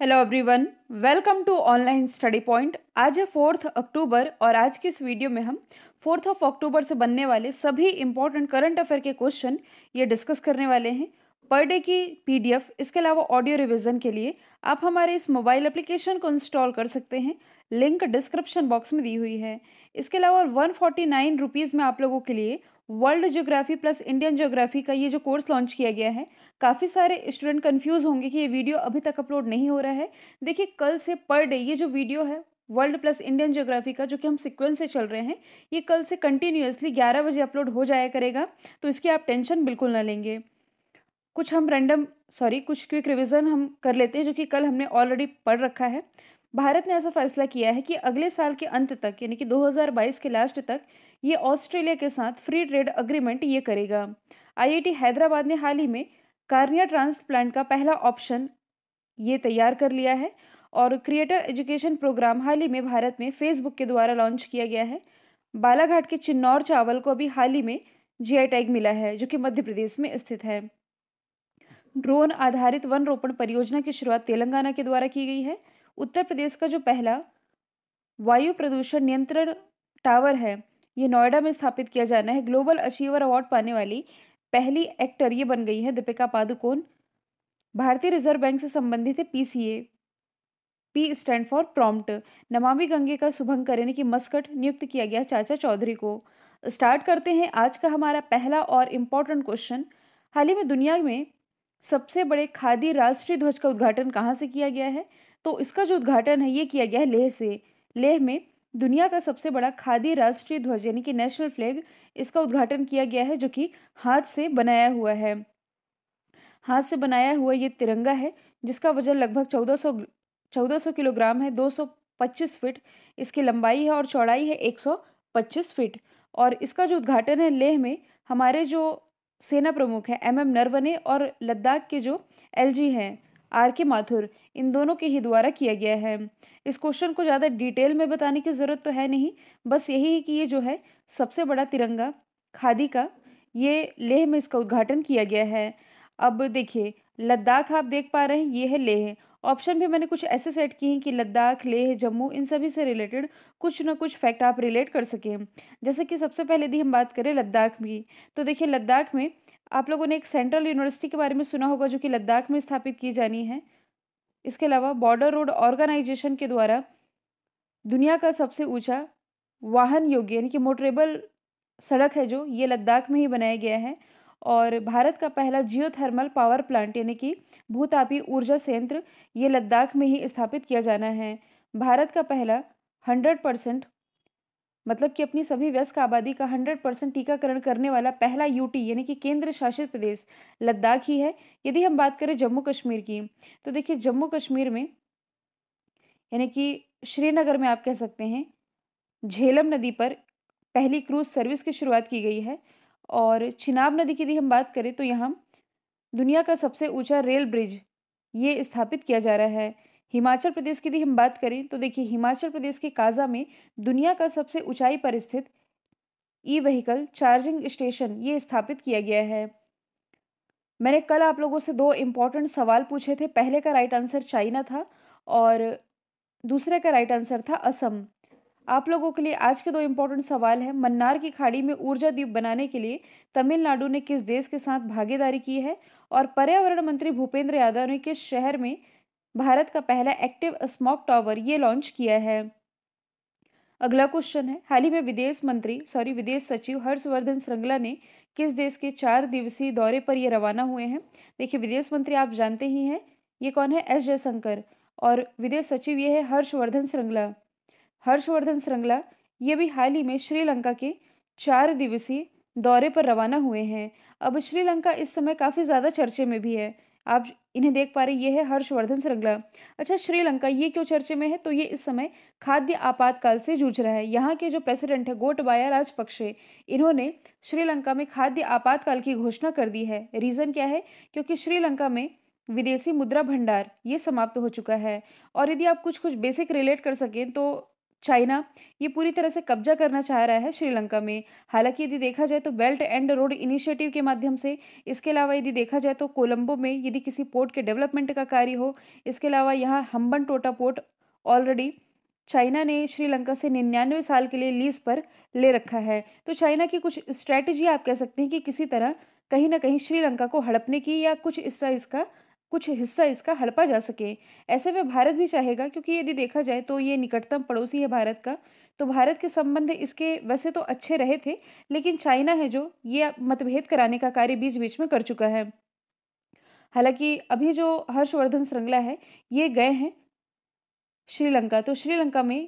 hello everyone welcome to online study point आज है fourth अक्टूबर और आज के इस वीडियो में हम फोर्थ ऑफ अक्टूबर से बनने वाले सभी इंपॉर्टेंट करंट अफेयर के क्वेश्चन ये डिस्कस करने वाले हैं पर डे की पीडीएफ इसके अलावा ऑडियो रिवीजन के लिए आप हमारे इस मोबाइल एप्लीकेशन को इंस्टॉल कर सकते हैं लिंक डिस्क्रिप्शन बॉक्स में दी हुई है इसके अलावा वन फोर्टी में आप लोगों के लिए world geography plus Indian geography का ये जो कोर्स लॉन्च किया गया है काफ़ी सारे स्टूडेंट कंफ्यूज होंगे कि ये वीडियो अभी तक अपलोड नहीं हो रहा है देखिए कल से पर डे ये जो वीडियो है वर्ल्ड प्लस इंडियन ज्योग्राफी का जो कि हम सिक्वेंस से चल रहे हैं ये कल से कंटिन्यूसली ग्यारह बजे अपलोड हो जाया करेगा तो इसकी आप टेंशन बिल्कुल ना लेंगे कुछ हम रैंडम सॉरी कुछ क्विक रिविज़न हम कर लेते हैं जो कि कल हमने ऑलरेडी पढ़ रखा है भारत ने ऐसा फैसला किया है कि अगले साल के अंत तक यानी कि 2022 के लास्ट तक ये ऑस्ट्रेलिया के साथ फ्री ट्रेड अग्रीमेंट ये करेगा आईआईटी हैदराबाद ने हाल ही में कार्निया ट्रांसप्लांट का पहला ऑप्शन ये तैयार कर लिया है और क्रिएटर एजुकेशन प्रोग्राम हाल ही में भारत में फेसबुक के द्वारा लॉन्च किया गया है बालाघाट के चिन्नौर चावल को अभी हाल ही में जीआई टैग मिला है जो कि मध्य प्रदेश में स्थित है ड्रोन आधारित वन रोपण परियोजना की शुरुआत तेलंगाना के द्वारा की गई है उत्तर प्रदेश का जो पहला वायु प्रदूषण नियंत्रण टावर है ये नोएडा में स्थापित किया जाना है ग्लोबल अचीवर अवार्ड पाने वाली पहली एक्टर ये बन गई है दीपिका पादुकोण भारतीय रिजर्व बैंक से संबंधित है P C A P stand for prompt Namami Gange का शुभंग करने की मस्कट नियुक्त किया गया चाचा चौधरी को स्टार्ट करते हैं आज का हमारा पहला और इम्पोर्टेंट क्वेश्चन हाल ही में दुनिया में सबसे बड़े खादी राष्ट्रीय ध्वज का उद्घाटन कहाँ से किया गया है तो इसका जो उद्घाटन है ये किया गया है लेह से लेह में दुनिया का सबसे बड़ा खादी राष्ट्रीय ध्वज यानी कि नेशनल फ्लैग इसका उद्घाटन किया गया है जो कि हाथ से बनाया हुआ है हाथ से बनाया हुआ ये तिरंगा है जिसका वजन लगभग 1400 1400 किलोग्राम है 225 फीट इसकी लंबाई है और चौड़ाई है 125 फीट और इसका जो उद्घाटन है लेह में हमारे जो सेना प्रमुख हैं एम एम नरवने और लद्दाख के जो जी हैं आर के माथुर इन दोनों के ही द्वारा किया गया है इस क्वेश्चन को ज़्यादा डिटेल में बताने की ज़रूरत तो है नहीं बस यही है कि ये जो है सबसे बड़ा तिरंगा खादी का ये लेह में इसका उद्घाटन किया गया है अब देखिए लद्दाख आप देख पा रहे हैं ये है लेह ऑप्शन भी मैंने कुछ ऐसे सेट किए हैं कि लद्दाख लेह जम्मू इन सभी से रिलेटेड कुछ ना कुछ फैक्ट आप रिलेट कर सकें जैसे कि सबसे पहले यदि हम बात करें लद्दाख की तो देखिए लद्दाख में आप लोगों ने एक सेंट्रल यूनिवर्सिटी के बारे में सुना होगा जो कि लद्दाख में स्थापित की जानी है इसके अलावा बॉर्डर रोड ऑर्गेनाइजेशन के द्वारा दुनिया का सबसे ऊंचा वाहन योग्य यानी कि मोटरेबल सड़क है जो ये लद्दाख में ही बनाया गया है और भारत का पहला जियो थर्मल पावर प्लांट यानी कि भूतापी ऊर्जा संयंत्र ये लद्दाख में ही स्थापित किया जाना है भारत का पहला हंड्रेड परसेंट मतलब कि अपनी सभी व्यस्क आबादी का 100 परसेंट टीकाकरण करने वाला पहला यूटी यानी कि केंद्र शासित प्रदेश लद्दाख ही है यदि हम बात करें जम्मू कश्मीर की तो देखिए जम्मू कश्मीर में यानी कि श्रीनगर में आप कह सकते हैं झेलम नदी पर पहली क्रूज सर्विस की शुरुआत की गई है और चिनाब नदी की यदि हम बात करें तो यहाँ दुनिया का सबसे ऊँचा रेल ब्रिज ये स्थापित किया जा रहा है हिमाचल प्रदेश की यदि हम बात करें तो देखिए हिमाचल प्रदेश के काजा में दुनिया का सबसे ऊंचाई पर स्थित ई व्हीकल चार्जिंग स्टेशन ये स्थापित किया गया है मैंने कल आप लोगों से दो इम्पॉर्टेंट सवाल पूछे थे पहले का राइट आंसर चाइना था और दूसरे का राइट आंसर था असम आप लोगों के लिए आज के दो इम्पोर्टेंट सवाल हैं मन्नार की खाड़ी में ऊर्जा द्वीप बनाने के लिए तमिलनाडु ने किस देश के साथ भागीदारी की है और पर्यावरण मंत्री भूपेंद्र यादव ने किस शहर में भारत का पहला एक्टिव स्मॉक टॉवर ये लॉन्च किया है अगला क्वेश्चन है हाल ही में विदेश मंत्री सॉरी विदेश सचिव हर्षवर्धन श्रृंगला ने किस देश के चार दिवसीय दौरे पर ये रवाना हुए हैं देखिए विदेश मंत्री आप जानते ही हैं ये कौन है एस जयशंकर और विदेश सचिव ये है हर्षवर्धन श्रृंगला हर्षवर्धन श्रृंगला ये भी हाल ही में श्रीलंका के चार दिवसीय दौरे पर रवाना हुए हैं अब श्रीलंका इस समय काफ़ी ज़्यादा चर्चे में भी है आप इन्हें देख पा रहे ये है हर्षवर्धन श्रृंगला अच्छा श्रीलंका ये क्यों चर्चे में है तो ये इस समय खाद्य आपातकाल से जूझ रहा है यहाँ के जो प्रेसिडेंट है गोटबाया राजपक्षे इन्होंने श्रीलंका में खाद्य आपातकाल की घोषणा कर दी है रीज़न क्या है क्योंकि श्रीलंका में विदेशी मुद्रा भंडार ये समाप्त हो चुका है और यदि आप कुछ कुछ बेसिक रिलेट कर सकें तो चाइना ये पूरी तरह से कब्जा करना चाह रहा है श्रीलंका में हालांकि यदि देखा जाए तो बेल्ट एंड रोड इनिशिएटिव के माध्यम से इसके अलावा यदि देखा जाए तो कोलंबो में यदि किसी पोर्ट के डेवलपमेंट का कार्य हो इसके अलावा यहाँ हम्बन टोटा पोर्ट ऑलरेडी चाइना ने श्रीलंका से निन्यानवे साल के लिए लीज पर ले रखा है तो चाइना की कुछ स्ट्रैटेजी आप कह सकते हैं कि किसी तरह कहीं ना कहीं श्रीलंका को हड़पने की या कुछ हिस्सा इसका कुछ हिस्सा इसका हड़पा जा सके ऐसे में भारत भी चाहेगा क्योंकि यदि देखा जाए तो ये निकटतम पड़ोसी है भारत का तो भारत के संबंध इसके वैसे तो अच्छे रहे थे लेकिन चाइना है जो ये मतभेद कराने का कार्य बीच बीच में कर चुका है हालांकि अभी जो हर्षवर्धन श्रृंगला है ये गए हैं श्रीलंका तो श्रीलंका में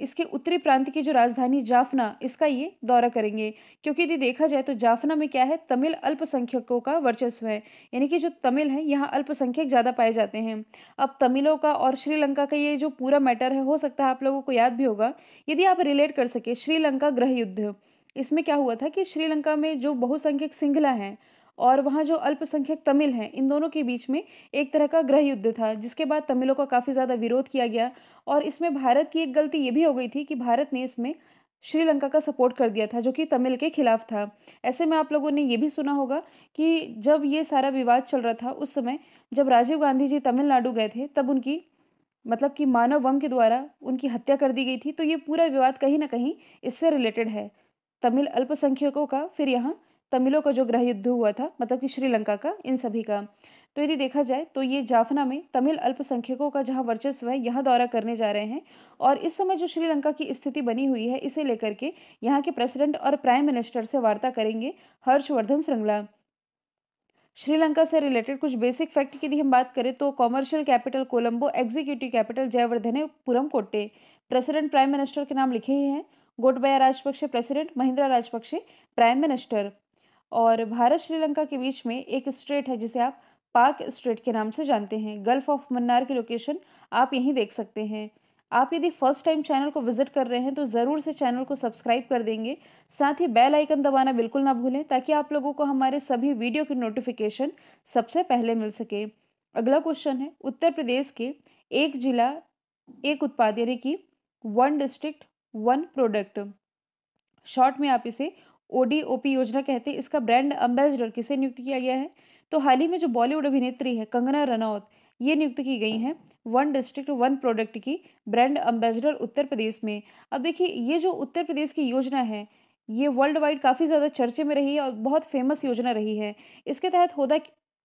इसके उत्तरी प्रांत की जो राजधानी जाफना इसका ये दौरा करेंगे क्योंकि यदि देखा जाए तो जाफना में क्या है तमिल अल्पसंख्यकों का वर्चस्व है यानी कि जो तमिल हैं यहाँ अल्पसंख्यक ज़्यादा पाए जाते हैं अब तमिलों का और श्रीलंका का ये जो पूरा मैटर है हो सकता है आप लोगों को याद भी होगा यदि आप रिलेट कर सके श्रीलंका ग्रह युद्ध इसमें क्या हुआ था कि श्रीलंका में जो बहुसंख्यक सिंघला हैं और वहाँ जो अल्पसंख्यक तमिल हैं इन दोनों के बीच में एक तरह का गृह युद्ध था जिसके बाद तमिलों का काफ़ी ज़्यादा विरोध किया गया और इसमें भारत की एक गलती ये भी हो गई थी कि भारत ने इसमें श्रीलंका का सपोर्ट कर दिया था जो कि तमिल के खिलाफ था ऐसे में आप लोगों ने ये भी सुना होगा कि जब ये सारा विवाद चल रहा था उस समय जब राजीव गांधी जी तमिलनाडु गए थे तब उनकी मतलब कि मानव बम के द्वारा उनकी हत्या कर दी गई थी तो ये पूरा विवाद कहीं ना कहीं इससे रिलेटेड है तमिल अल्पसंख्यकों का फिर यहाँ तमिलों का जो ग्रह युद्ध हुआ था मतलब कि श्रीलंका का इन सभी का तो यदि देखा जाए तो ये जाफना में तमिल अल्पसंख्यकों का जहाँ वर्चस्व है यहाँ दौरा करने जा रहे हैं और इस समय जो श्रीलंका की स्थिति बनी हुई है इसे लेकर के यहाँ के प्रेसिडेंट और प्राइम मिनिस्टर से वार्ता करेंगे हर्षवर्धन श्रृंगला श्रीलंका से रिलेटेड कुछ बेसिक फैक्ट की यदि हम बात करें तो commercial capital Colombo executive capital Jayawardenepura Kotte president prime minister के नाम लिखे ही हैं Gotabaya Rajapaksa president Mahinda Rajapaksa prime minister और भारत श्रीलंका के बीच में एक स्ट्रेट है जिसे आप पाक स्ट्रेट के नाम से जानते हैं गल्फ ऑफ मन्नार की लोकेशन आप यहीं देख सकते हैं आप यदि फर्स्ट टाइम चैनल को विजिट कर रहे हैं तो ज़रूर से चैनल को सब्सक्राइब कर देंगे साथ ही बेल आइकन दबाना बिल्कुल ना भूलें ताकि आप लोगों को हमारे सभी वीडियो की नोटिफिकेशन सबसे पहले मिल सके अगला क्वेश्चन है उत्तर प्रदेश के एक जिला एक उत्पाद यानी कि one district one product short में आप इसे ओडीओपी योजना कहते हैं इसका ब्रांड अम्बेसडर किसे नियुक्त किया गया है तो हाल ही में जो बॉलीवुड अभिनेत्री है कंगना रनौत ये नियुक्त की गई हैं वन डिस्ट्रिक्ट वन प्रोडक्ट की ब्रांड अम्बेसडर उत्तर प्रदेश में अब देखिए ये जो उत्तर प्रदेश की योजना है ये वर्ल्ड वाइड काफ़ी ज़्यादा चर्चे में रही है और बहुत फेमस योजना रही है इसके तहत होदा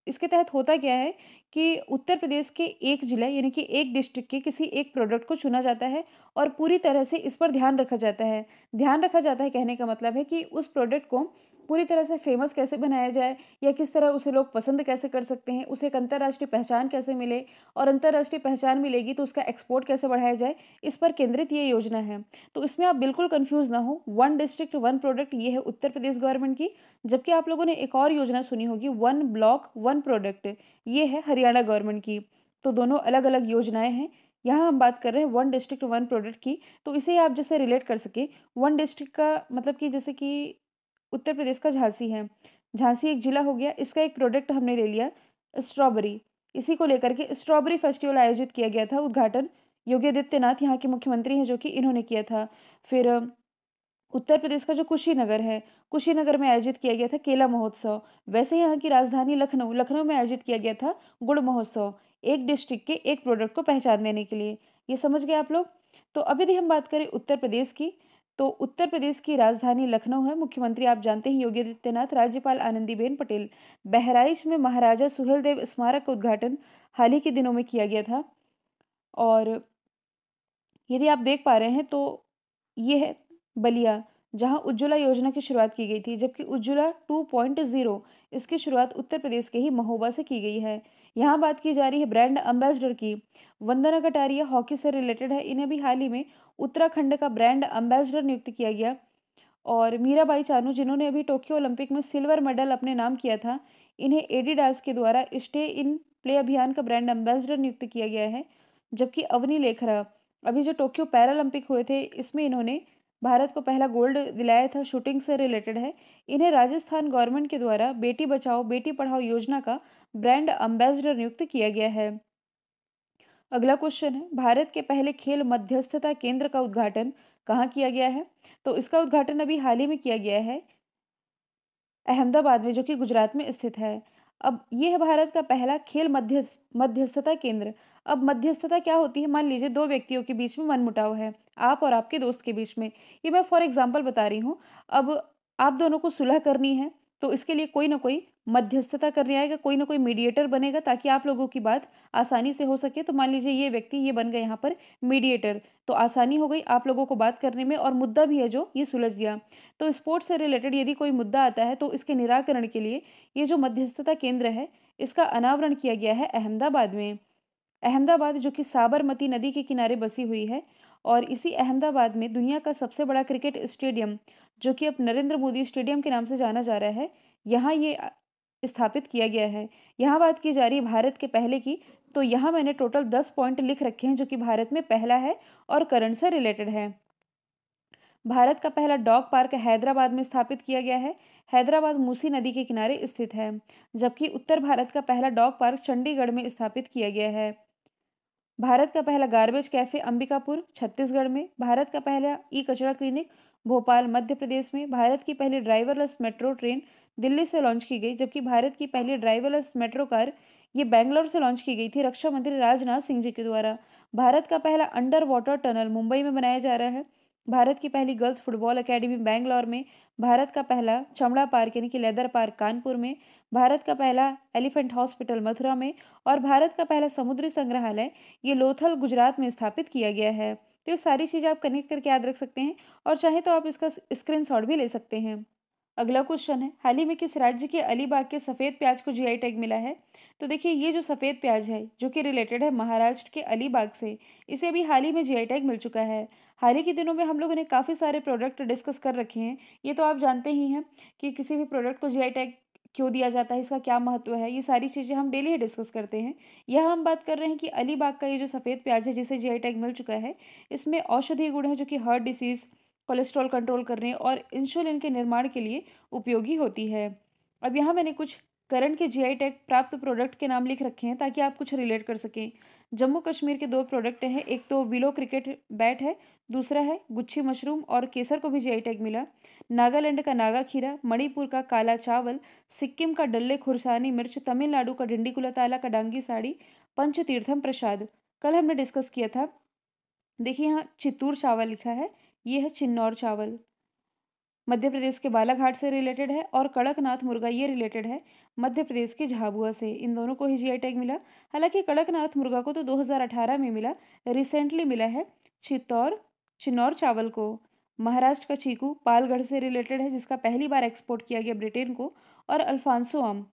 इसके तहत होता क्या है कि उत्तर प्रदेश के एक जिला यानी कि एक डिस्ट्रिक्ट के किसी एक प्रोडक्ट को चुना जाता है और पूरी तरह से इस पर ध्यान रखा जाता है ध्यान रखा जाता है कहने का मतलब है कि उस प्रोडक्ट को पूरी तरह से फेमस कैसे बनाया जाए या किस तरह उसे लोग पसंद कैसे कर सकते हैं उसे एक अंतर्राष्ट्रीय पहचान कैसे मिले और अंतर्राष्ट्रीय पहचान मिलेगी तो उसका एक्सपोर्ट कैसे बढ़ाया जाए इस पर केंद्रित ये योजना है तो इसमें आप बिल्कुल कन्फ्यूज़ ना हो वन डिस्ट्रिक्ट वन प्रोडक्ट ये है उत्तर प्रदेश गवर्नमेंट की जबकि आप लोगों ने एक और योजना सुनी होगी वन ब्लॉक वन प्रोडक्ट ये है हरियाणा गवर्नमेंट की तो दोनों अलग अलग योजनाएं हैं यहाँ हम बात कर रहे हैं वन डिस्ट्रिक्ट वन प्रोडक्ट की तो इसे आप जैसे रिलेट कर सके वन डिस्ट्रिक्ट का मतलब कि जैसे कि उत्तर प्रदेश का झांसी है झांसी एक जिला हो गया इसका एक प्रोडक्ट हमने ले लिया स्ट्रॉबेरी इसी को लेकर के स्ट्रॉबेरी फेस्टिवल आयोजित किया गया था उद्घाटन योगी आदित्यनाथ यहाँ के मुख्यमंत्री हैं जो कि इन्होंने किया था फिर उत्तर प्रदेश का जो कुशीनगर है कुशीनगर में आयोजित किया गया था केला महोत्सव वैसे यहाँ की राजधानी लखनऊ लखनऊ में आयोजित किया गया था गुड़ महोत्सव एक डिस्ट्रिक्ट के एक प्रोडक्ट को पहचान देने के लिए ये समझ गए आप लोग तो अभी यदि हम बात करें उत्तर प्रदेश की तो उत्तर प्रदेश की राजधानी लखनऊ है मुख्यमंत्री आप जानते हैं योगी आदित्यनाथ राज्यपाल आनंदीबेन पटेल बहराइच में महाराजा सुहेलदेव स्मारक का उद्घाटन हाल ही के दिनों में किया गया था और यदि आप देख पा रहे हैं तो ये है बलिया जहां उज्ज्वला योजना की शुरुआत की गई थी जबकि उज्ज्वला 2.0 इसकी शुरुआत उत्तर प्रदेश के ही महोबा से की गई है यहाँ बात की जा रही है ब्रांड अम्बेसडर की वंदना कटारिया हॉकी से रिलेटेड है इन्हें भी हाल ही में उत्तराखंड का ब्रांड अम्बेसडर नियुक्त किया गया और मीराबाई चानू जिन्होंने अभी टोक्यो ओलंपिक में सिल्वर मेडल अपने नाम किया था इन्हें एडिडास के द्वारा स्टे इन प्ले अभियान का ब्रांड एम्बेसडर नियुक्त किया गया है जबकि अवनी लेखरा अभी जो टोक्यो पैरालंपिक हुए थे इसमें इन्होंने भारत को पहला गोल्ड दिलाया था शूटिंग से रिलेटेड है इन्हें राजस्थान गवर्नमेंट के द्वारा बेटी बचाओ बेटी पढ़ाओ योजना का ब्रांड अम्बेसडर नियुक्त किया गया है अगला क्वेश्चन है भारत के पहले खेल मध्यस्थता केंद्र का उद्घाटन कहाँ किया गया है तो इसका उद्घाटन अभी हाल ही में किया गया है अहमदाबाद में जो कि गुजरात में स्थित है अब ये है भारत का पहला खेल मध्य मध्यस्थता केंद्र अब मध्यस्थता क्या होती है मान लीजिए दो व्यक्तियों के बीच में मनमुटाव है आप और आपके दोस्त के बीच में ये मैं फॉर एग्जाम्पल बता रही हूँ अब आप दोनों को सुलह करनी है तो इसके लिए कोई ना कोई मध्यस्थता करने आएगा कोई ना कोई मीडिएटर बनेगा ताकि आप लोगों की बात आसानी से हो सके तो मान लीजिए ये व्यक्ति ये बन गए यहाँ पर मीडिएटर तो आसानी हो गई आप लोगों को बात करने में और मुद्दा भी है जो ये सुलझ गया तो स्पोर्ट्स से रिलेटेड यदि कोई मुद्दा आता है तो इसके निराकरण के लिए ये जो मध्यस्थता केंद्र है इसका अनावरण किया गया है अहमदाबाद में अहमदाबाद जो कि साबरमती नदी के किनारे बसी हुई है और इसी अहमदाबाद में दुनिया का सबसे बड़ा क्रिकेट स्टेडियम जो कि अब नरेंद्र मोदी स्टेडियम के नाम से जाना जा रहा है यहाँ ये स्थापित किया गया है यहाँ बात की जा रही है भारत के पहले की तो यहाँ मैंने टोटल दस पॉइंट लिख रखे हैं जो कि भारत में पहला है और करंट से रिलेटेड है भारत का पहला डॉग पार्क हैदराबाद में स्थापित किया गया है हैदराबाद मूसी नदी के किनारे स्थित है जबकि उत्तर भारत का पहला डॉग पार्क चंडीगढ़ में स्थापित किया गया है भारत का पहला गार्बेज कैफे अंबिकापुर छत्तीसगढ़ में भारत का पहला ई कचरा क्लिनिक भोपाल मध्य प्रदेश में भारत की पहली ड्राइवरलेस मेट्रो ट्रेन दिल्ली से लॉन्च की गई जबकि भारत की पहली ड्राइवरलेस मेट्रो कार ये बैंगलोर से लॉन्च की गई थी रक्षा मंत्री राजनाथ सिंह जी के द्वारा भारत का पहला अंडर वाटर टनल मुंबई में बनाया जा रहा है भारत की पहली गर्ल्स फुटबॉल एकेडमी बैंगलोर में भारत का पहला चमड़ा पार्क यानी कि लेदर पार्क कानपुर में भारत का पहला एलिफेंट हॉस्पिटल मथुरा में और भारत का पहला समुद्री संग्रहालय ये लोथल गुजरात में स्थापित किया गया है तो ये सारी चीज़ें आप कनेक्ट करके याद रख सकते हैं और चाहे तो आप इसका स्क्रीनशॉट भी ले सकते हैं अगला क्वेश्चन है हाल ही में किस राज्य के अलीबाग के सफ़ेद प्याज को जीआई टैग मिला है तो देखिए ये जो सफ़ेद प्याज है जो कि रिलेटेड है महाराष्ट्र के अलीबाग से इसे अभी हाल ही में जीआई टैग मिल चुका है हाल ही के दिनों में हम लोगों ने काफ़ी सारे प्रोडक्ट डिस्कस कर रखे हैं ये तो आप जानते ही हैं कि किसी भी प्रोडक्ट को जी टैग क्यों दिया जाता है इसका क्या महत्व है ये सारी चीज़ें हम डेली ही डिस्कस करते हैं यह हम बात कर रहे हैं कि अलीबाग का ये जो सफ़ेद प्याज है जिसे जी टैग मिल चुका है इसमें औषधीय गुण है जो कि हार्ट डिसीज़ कोलेस्ट्रॉल कंट्रोल करने और इंसुलिन के निर्माण के लिए उपयोगी होती है अब यहाँ मैंने कुछ करंट के जी आई टैग प्राप्त प्रोडक्ट के नाम लिख रखे हैं ताकि आप कुछ रिलेट कर सकें जम्मू कश्मीर के दो प्रोडक्ट हैं एक तो विलो क्रिकेट बैट है दूसरा है गुच्छी मशरूम और केसर को भी जी आई टैग मिला नागालैंड का नागा खीरा मणिपुर का काला चावल सिक्किम का डल्ले खुरसानी मिर्च तमिलनाडु का डिंडी ताला का डांगी साड़ी पंचतीर्थम प्रसाद कल हमने डिस्कस किया था देखिए यहाँ चित्तूर चावल लिखा है ये है चिन्नौर चावल मध्य प्रदेश के बालाघाट से रिलेटेड है और कड़कनाथ मुर्गा ये रिलेटेड है मध्य प्रदेश के झाबुआ से इन दोनों को ही जी टैग मिला हालांकि कड़कनाथ मुर्गा को तो 2018 में मिला रिसेंटली मिला है चित्तौर चिन्नौर चावल को महाराष्ट्र का चीकू पालगढ़ से रिलेटेड है जिसका पहली बार एक्सपोर्ट किया गया ब्रिटेन को और अल्फांसो आम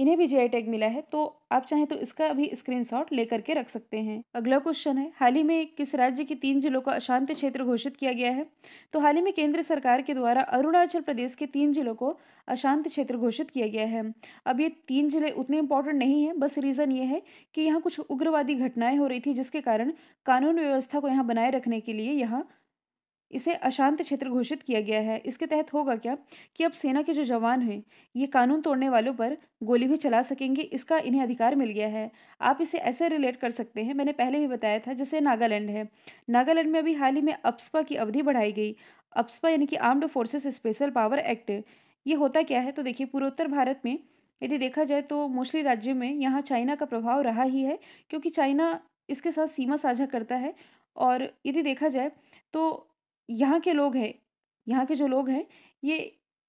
इन्हें भी जीआई टैग मिला है तो आप चाहें तो इसका भी स्क्रीनशॉट लेकर के रख सकते हैं अगला क्वेश्चन है हाल ही में किस राज्य के तीन जिलों को अशांत क्षेत्र घोषित किया गया है तो हाल ही में केंद्र सरकार के द्वारा अरुणाचल प्रदेश के तीन जिलों को अशांत क्षेत्र घोषित किया गया है अब ये तीन जिले उतने इंपॉर्टेंट नहीं है बस रीज़न ये है कि यहाँ कुछ उग्रवादी घटनाएं हो रही थी जिसके कारण कानून व्यवस्था को यहाँ बनाए रखने के लिए यहाँ इसे अशांत क्षेत्र घोषित किया गया है इसके तहत होगा क्या कि अब सेना के जो जवान हैं ये कानून तोड़ने वालों पर गोली भी चला सकेंगे इसका इन्हें अधिकार मिल गया है आप इसे ऐसे रिलेट कर सकते हैं मैंने पहले भी बताया था जैसे नागालैंड है नागालैंड में अभी हाल ही में अप्सपा की अवधि बढ़ाई गई अप्सपा यानी कि armed forces special power act ये होता क्या है तो देखिए पूर्वोत्तर भारत में यदि देखा जाए तो मोस्टली राज्यों में यहाँ चाइना का प्रभाव रहा ही है क्योंकि चाइना इसके साथ सीमा साझा करता है और यदि देखा जाए तो यहाँ के लोग हैं यहाँ के जो लोग हैं ये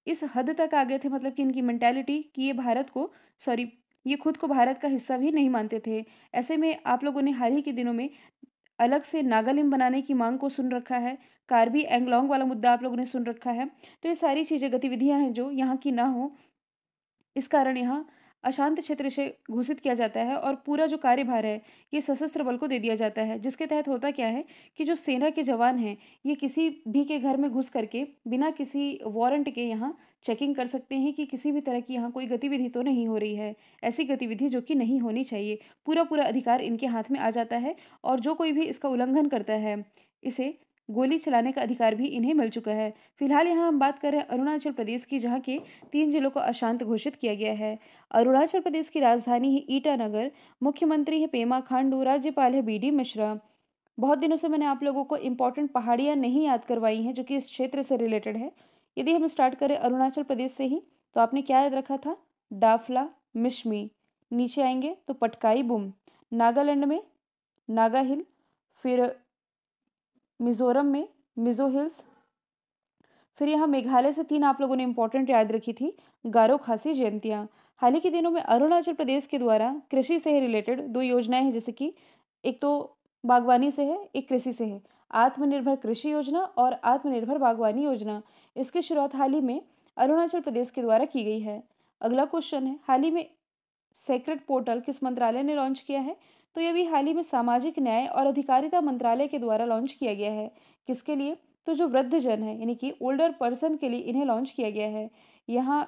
इस हद तक आ गए थे मतलब कि इनकी मैंटेलिटी कि ये भारत को सॉरी ये खुद को भारत का हिस्सा भी नहीं मानते थे ऐसे में आप लोगों ने हाल ही के दिनों में अलग से नागालैंड बनाने की मांग को सुन रखा है कार्बी एंगलोंग वाला मुद्दा आप लोगों ने सुन रखा है तो ये सारी चीज़ें गतिविधियाँ हैं जो यहाँ की ना हो इस कारण यहाँ अशांत क्षेत्र से घोषित किया जाता है और पूरा जो कार्यभार है ये सशस्त्र बल को दे दिया जाता है जिसके तहत होता क्या है कि जो सेना के जवान हैं ये किसी भी के घर में घुस करके बिना किसी वारंट के यहाँ चेकिंग कर सकते हैं कि किसी भी तरह की यहाँ कोई गतिविधि तो नहीं हो रही है ऐसी गतिविधि जो कि नहीं होनी चाहिए पूरा पूरा अधिकार इनके हाथ में आ जाता है और जो कोई भी इसका उल्लंघन करता है इसे गोली चलाने का अधिकार भी इन्हें मिल चुका है फिलहाल यहाँ हम बात कर रहे हैं अरुणाचल प्रदेश की जहाँ के तीन जिलों को अशांत घोषित किया गया है अरुणाचल प्रदेश की राजधानी है ईटानगर मुख्यमंत्री है पेमा खांडू राज्यपाल है बी डी मिश्रा बहुत दिनों से मैंने आप लोगों को इम्पोर्टेंट पहाड़ियाँ नहीं याद करवाई हैं जो कि इस क्षेत्र से रिलेटेड है यदि हम स्टार्ट करें अरुणाचल प्रदेश से ही तो आपने क्या याद रखा था डाफला मिशमी नीचे आएंगे तो पटकाई बुम नागालैंड में नागा हिल फिर मिज़ोरम में मिज़ो हिल्स फिर यहाँ मेघालय से तीन आप लोगों ने इम्पोर्टेंट याद रखी थी गारो खासी जयंतियाँ हाल ही के दिनों में अरुणाचल प्रदेश के द्वारा कृषि से रिलेटेड दो योजनाएं हैं जैसे कि एक तो बागवानी से है एक कृषि से है आत्मनिर्भर कृषि योजना और आत्मनिर्भर बागवानी योजना इसकी शुरुआत हाल ही में अरुणाचल प्रदेश के द्वारा की गई है अगला क्वेश्चन है हाल ही में सेक्रेट पोर्टल किस मंत्रालय ने लॉन्च किया है तो यह भी हाल ही में सामाजिक न्याय और अधिकारिता मंत्रालय के द्वारा लॉन्च किया गया है किसके लिए तो जो वृद्ध जन है यानी कि ओल्डर पर्सन के लिए इन्हें लॉन्च किया गया है यहाँ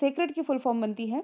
सेक्रेट की फुल फॉर्म बनती है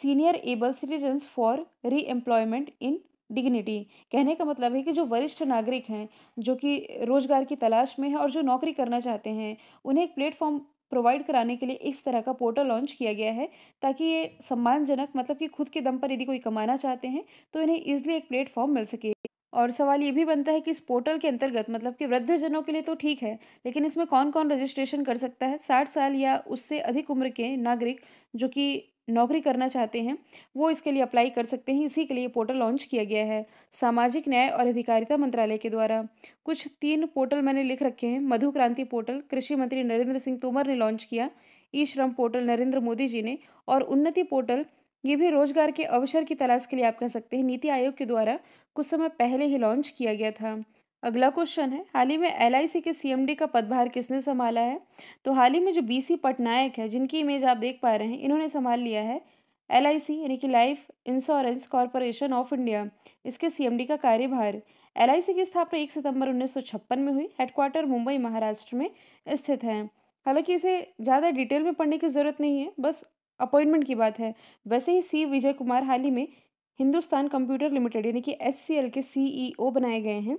senior able citizens for reemployment in dignity कहने का मतलब है कि जो वरिष्ठ नागरिक हैं जो कि रोजगार की तलाश में है और जो नौकरी करना चाहते हैं उन्हें एक प्लेटफॉर्म प्रोवाइड कराने के लिए इस तरह का पोर्टल लॉन्च किया गया है ताकि ये सम्मानजनक मतलब कि खुद के दम पर यदि कोई कमाना चाहते हैं तो इन्हें ईजिली एक प्लेटफॉर्म मिल सके और सवाल ये भी बनता है कि इस पोर्टल के अंतर्गत मतलब कि वृद्धजनों के लिए तो ठीक है लेकिन इसमें कौन कौन रजिस्ट्रेशन कर सकता है साठ साल या उससे अधिक उम्र के नागरिक जो कि नौकरी करना चाहते हैं वो इसके लिए अप्लाई कर सकते हैं इसी के लिए पोर्टल लॉन्च किया गया है सामाजिक न्याय और अधिकारिता मंत्रालय के द्वारा कुछ तीन पोर्टल मैंने लिख रखे हैं मधु क्रांति पोर्टल कृषि मंत्री नरेंद्र सिंह तोमर ने लॉन्च किया ई श्रम पोर्टल नरेंद्र मोदी जी ने और उन्नति पोर्टल ये भी रोजगार के अवसर की तलाश के लिए आप कह सकते हैं नीति आयोग के द्वारा कुछ समय पहले ही लॉन्च किया गया था अगला क्वेश्चन है हाल ही में एलआईसी के सीएमडी का पदभार किसने संभाला है तो हाल ही में जो बीसी पटनायक है जिनकी इमेज आप देख पा रहे हैं इन्होंने संभाल लिया है एल यानी कि life insurance corporation of India इसके सीएमडी का कार्यभार एल की स्थापना एक सितंबर उन्नीस में हुई हेडक्वार्टर मुंबई महाराष्ट्र में स्थित है हालांकि इसे ज़्यादा डिटेल में पढ़ने की ज़रूरत नहीं है बस अपॉइंटमेंट की बात है वैसे ही सी विजय कुमार हाल ही में हिंदुस्तान कंप्यूटर लिमिटेड यानी कि एस के सीईओ e बनाए गए हैं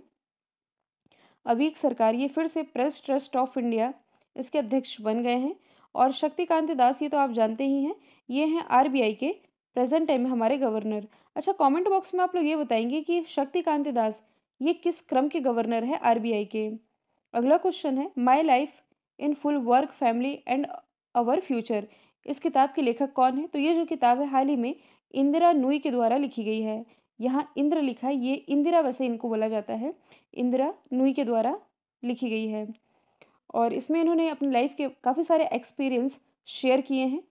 एक सरकार ये फिर से प्रेस ट्रस्ट ऑफ इंडिया इसके अध्यक्ष बन गए हैं और शक्तिकांत दास ये तो आप जानते ही हैं ये हैं आरबीआई के प्रेजेंट टाइम में हमारे गवर्नर अच्छा कमेंट बॉक्स में आप लोग ये बताएंगे कि शक्तिकांत दास ये किस क्रम के गवर्नर है आरबीआई के अगला क्वेश्चन है my life in full work family and our future इस किताब के लेखक कौन है तो ये जो किताब है हाल ही में इंदिरा नूई के द्वारा लिखी गई है यहाँ इंद्र लिखा है ये इंदिरा वैसे इनको बोला जाता है इंदिरा नुई के द्वारा लिखी गई है और इसमें इन्होंने अपनी लाइफ के काफ़ी सारे एक्सपीरियंस शेयर किए हैं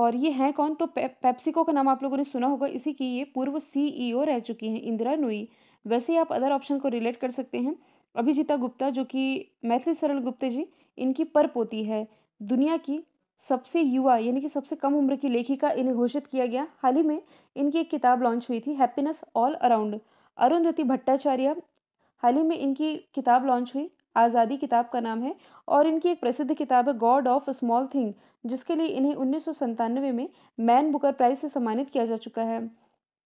और ये हैं कौन तो पे, पेप्सिको का नाम आप लोगों ने सुना होगा इसी की ये पूर्व सीईओ e रह चुकी हैं इंदिरा नुई वैसे ही आप अदर ऑप्शन को रिलेट कर सकते हैं अभिजीता गुप्ता जो कि मैथिली सरल गुप्ता जी इनकी पर पोती है दुनिया की सबसे युवा यानी कि सबसे कम उम्र की लेखिका इन्हें घोषित किया गया हाल ही में इनकी एक किताब लॉन्च हुई थी happiness all around Arundhati Bhattacharya हाल ही में इनकी किताब लॉन्च हुई आज़ादी किताब का नाम है और इनकी एक प्रसिद्ध किताब है गॉड ऑफ स्मॉल थिंग जिसके लिए इन्हें उन्नीस में मैन बुकर प्राइज से सम्मानित किया जा चुका है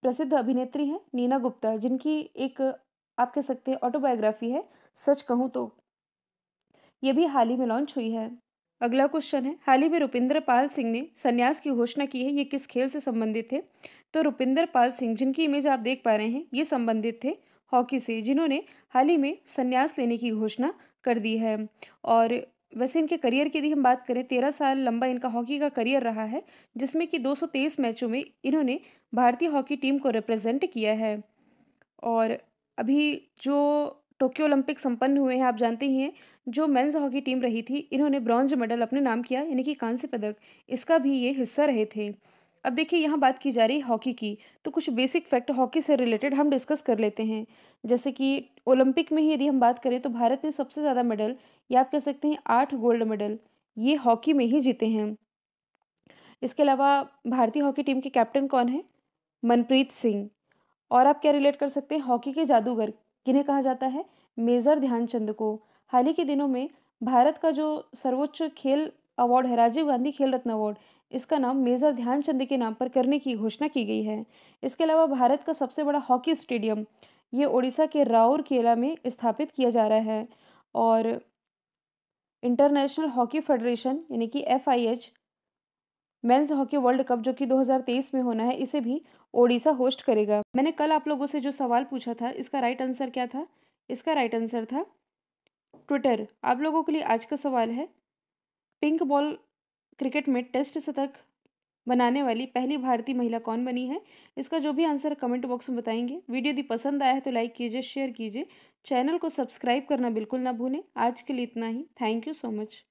प्रसिद्ध अभिनेत्री हैं नीना गुप्ता जिनकी एक आप कह सकते हैं ऑटोबायोग्राफी है सच कहूँ तो ये भी हाल ही में लॉन्च हुई है अगला क्वेश्चन है हाल ही में रुपिंद्र पाल सिंह ने संन्यास की घोषणा की है ये किस खेल से संबंधित थे तो रुपिंदर पाल सिंह जिनकी इमेज आप देख पा रहे हैं ये संबंधित थे हॉकी से जिन्होंने हाल ही में संन्यास लेने की घोषणा कर दी है और वैसे इनके करियर की यदि हम बात करें तेरह साल लंबा इनका हॉकी का करियर रहा है जिसमें कि 223 मैचों में इन्होंने भारतीय हॉकी टीम को रिप्रेजेंट किया है और अभी जो टोक्यो ओलंपिक संपन्न हुए हैं आप जानते ही हैं जो मेंस हॉकी टीम रही थी इन्होंने ब्रॉन्ज मेडल अपने नाम किया यानी कि कांस्य पदक इसका भी ये हिस्सा रहे थे अब देखिए यहाँ बात की जा रही है हॉकी की तो कुछ बेसिक फैक्ट हॉकी से रिलेटेड हम डिस्कस कर लेते हैं जैसे कि ओलंपिक में ही यदि हम बात करें तो भारत ने सबसे ज़्यादा मेडल या आप कह सकते हैं आठ गोल्ड मेडल ये हॉकी में ही जीते हैं इसके अलावा भारतीय हॉकी टीम के कैप्टन कौन है मनप्रीत सिंह और आप क्या रिलेट कर सकते हैं हॉकी के जादूगर किन्हें कहा जाता है मेजर ध्यानचंद को हाल ही के दिनों में भारत का जो सर्वोच्च खेल अवार्ड है राजीव गांधी खेल रत्न अवार्ड इसका नाम मेजर ध्यानचंद के नाम पर करने की घोषणा की गई है इसके अलावा भारत का सबसे बड़ा हॉकी स्टेडियम ये ओडिशा के राउरकेला में स्थापित किया जा रहा है और इंटरनेशनल हॉकी फेडरेशन यानी कि F men's hockey world cup जो कि 2023 में होना है इसे भी ओडिशा होस्ट करेगा मैंने कल आप लोगों से जो सवाल पूछा था इसका राइट आंसर क्या था इसका राइट आंसर था ट्विटर आप लोगों के लिए आज का सवाल है पिंक बॉल क्रिकेट में टेस्ट शतक बनाने वाली पहली भारतीय महिला कौन बनी है इसका जो भी आंसर कमेंट बॉक्स में बताएंगे वीडियो यदि पसंद आया है तो लाइक कीजिए शेयर कीजिए चैनल को सब्सक्राइब करना बिल्कुल ना भूलें आज के लिए इतना ही थैंक यू सो मच